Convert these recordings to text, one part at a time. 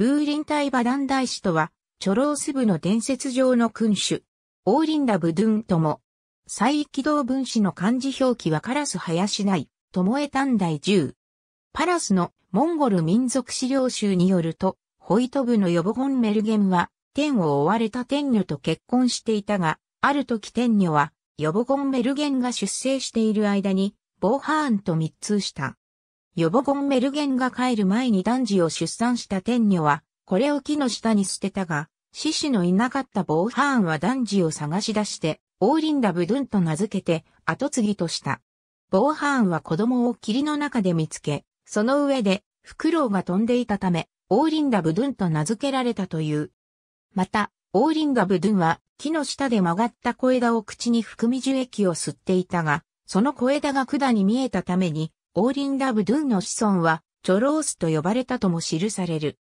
ブーリンタイバダン大使とは、チョロース部の伝説上の君主。オーリンダブドゥンとも。再起動分子の漢字表記はカラス林内、ともえ短大10。パラスのモンゴル民族資料集によると、ホイト部のヨボゴンメルゲンは、天を追われた天女と結婚していたが、ある時天女は、ヨボゴンメルゲンが出生している間に、ボーハーンと密通した。ヨボゴンメルゲンが帰る前に男児を出産した天女は、これを木の下に捨てたが、獅子のいなかったボーハーンは男児を探し出して、オーリンダブドゥンと名付けて、後継ぎとした。ボーハーンは子供を霧の中で見つけ、その上で、フクロウが飛んでいたため、オーリンダブドゥンと名付けられたという。また、オーリンダブドゥンは、木の下で曲がった小枝を口に含み樹液を吸っていたが、その小枝が管に見えたために、オーリン・ラブ・ドゥンの子孫は、チョロースと呼ばれたとも記される。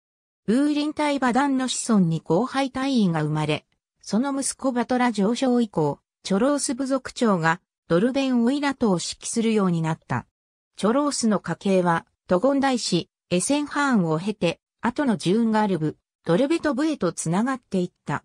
ウーリン隊バダンの子孫に後輩隊員が生まれ、その息子バトラ上昇以降、チョロース部族長がドルベン・オイラトを指揮するようになった。チョロースの家系は、トゴン大使、エセンハーンを経て、後のジューンガルブ、ドルベト部へと繋がっていった。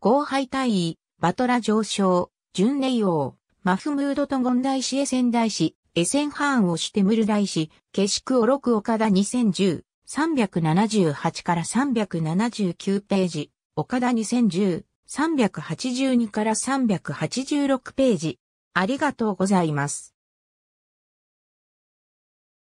後輩隊員、バトラ上昇、ジュンイマフムードトゴン大使エセン大使、エセンハーンをしてムルダイシ、ケシクオロク岡田2010、378から379ページ、岡田2010、382から386ページ。ありがとうございます。